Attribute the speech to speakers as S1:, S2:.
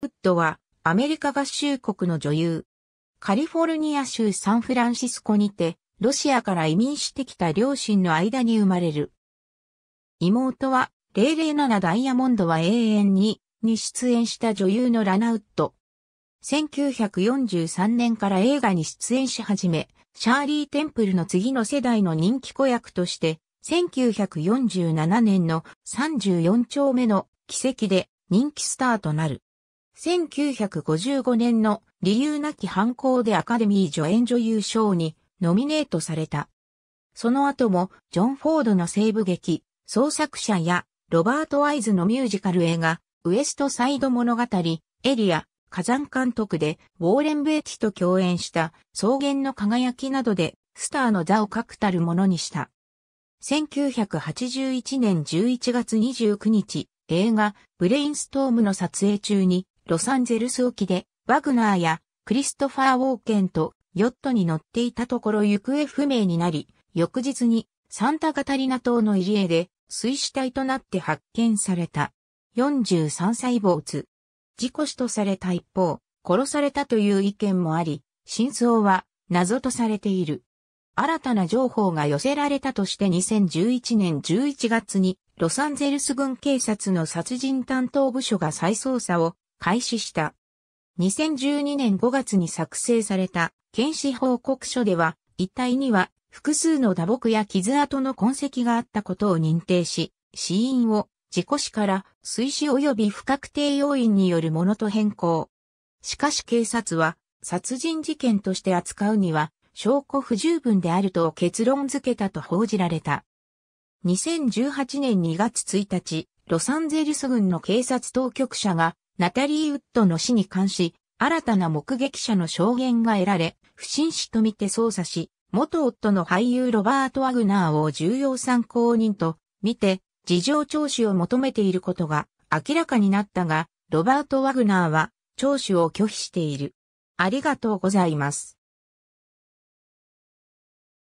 S1: ウッドはアメリカ合衆国の女優。カリフォルニア州サンフランシスコにて、ロシアから移民してきた両親の間に生まれる。妹は、007ダイヤモンドは永遠に、に出演した女優のラナウッド。1943年から映画に出演し始め、シャーリー・テンプルの次の世代の人気子役として、1947年の34丁目の奇跡で人気スターとなる。1955年の理由なき犯行でアカデミー助演女優賞にノミネートされた。その後もジョン・フォードの西部劇、創作者やロバート・ワイズのミュージカル映画、ウエストサイド物語、エリア、火山監督でウォーレン・ベイティと共演した草原の輝きなどでスターの座を確たるものにした。1981年11月29日、映画ブレインストームの撮影中にロサンゼルス沖で、ワグナーやクリストファー・ウォーケンとヨットに乗っていたところ行方不明になり、翌日にサンタガタリナ島の入り江で水死体となって発見された。43歳主。事故死とされた一方、殺されたという意見もあり、真相は謎とされている。新たな情報が寄せられたとして2011年11月にロサンゼルス軍警察の殺人担当部署が再捜査を開始した。2012年5月に作成された検視報告書では、一体には複数の打撲や傷跡の痕跡があったことを認定し、死因を事故死から水死及び不確定要因によるものと変更。しかし警察は殺人事件として扱うには証拠不十分であると結論付けたと報じられた。2018年2月1日、ロサンゼルス軍の警察当局者がナタリー・ウッドの死に関し、新たな目撃者の証言が得られ、不審死とみて捜査し、元夫の俳優ロバート・ワグナーを重要参考人と見て、事情聴取を求めていることが明らかになったが、ロバート・ワグナーは聴取を拒否している。ありがとうございます。